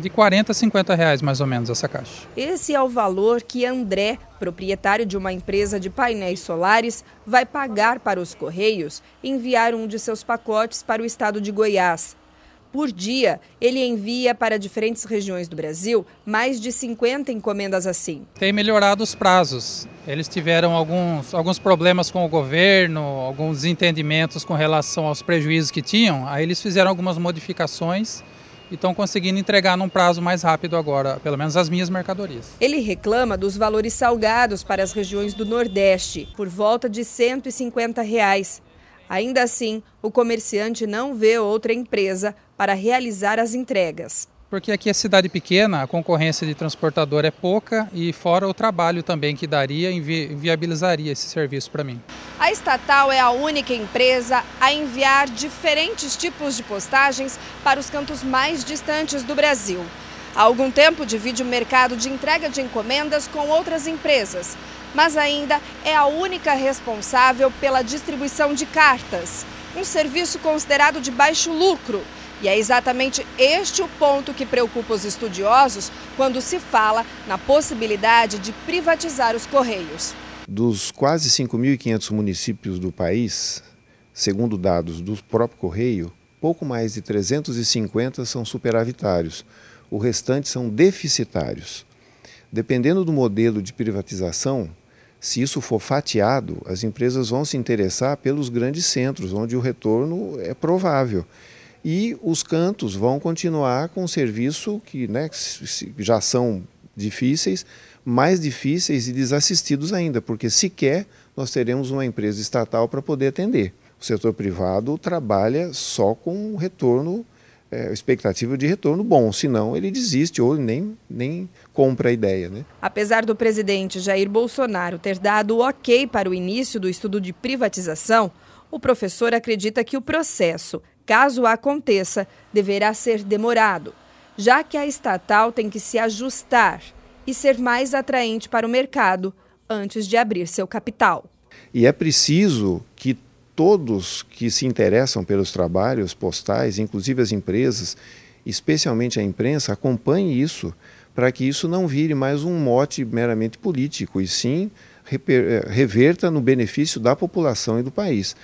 de 40 a 50 reais mais ou menos essa caixa. Esse é o valor que André, proprietário de uma empresa de painéis solares, vai pagar para os Correios enviar um de seus pacotes para o estado de Goiás. Por dia, ele envia para diferentes regiões do Brasil mais de 50 encomendas assim. Tem melhorado os prazos. Eles tiveram alguns, alguns problemas com o governo, alguns entendimentos com relação aos prejuízos que tinham. Aí eles fizeram algumas modificações e estão conseguindo entregar num prazo mais rápido agora, pelo menos as minhas mercadorias. Ele reclama dos valores salgados para as regiões do Nordeste, por volta de R$ 150. Reais. Ainda assim, o comerciante não vê outra empresa para realizar as entregas. Porque aqui é cidade pequena, a concorrência de transportador é pouca e fora o trabalho também que daria, invi viabilizaria esse serviço para mim. A estatal é a única empresa a enviar diferentes tipos de postagens para os cantos mais distantes do Brasil. Há algum tempo divide o mercado de entrega de encomendas com outras empresas, mas ainda é a única responsável pela distribuição de cartas um serviço considerado de baixo lucro. E é exatamente este o ponto que preocupa os estudiosos quando se fala na possibilidade de privatizar os Correios. Dos quase 5.500 municípios do país, segundo dados do próprio Correio, pouco mais de 350 são superavitários, o restante são deficitários. Dependendo do modelo de privatização, se isso for fatiado, as empresas vão se interessar pelos grandes centros, onde o retorno é provável. E os cantos vão continuar com um serviço que né, já são difíceis, mais difíceis e desassistidos ainda, porque sequer nós teremos uma empresa estatal para poder atender. O setor privado trabalha só com retorno é, expectativa de retorno bom, senão ele desiste ou nem, nem compra a ideia. Né? Apesar do presidente Jair Bolsonaro ter dado o ok para o início do estudo de privatização, o professor acredita que o processo, caso aconteça, deverá ser demorado, já que a estatal tem que se ajustar e ser mais atraente para o mercado antes de abrir seu capital. E é preciso que todos que se interessam pelos trabalhos postais, inclusive as empresas, especialmente a imprensa, acompanhe isso para que isso não vire mais um mote meramente político, e sim eh, reverta no benefício da população e do país.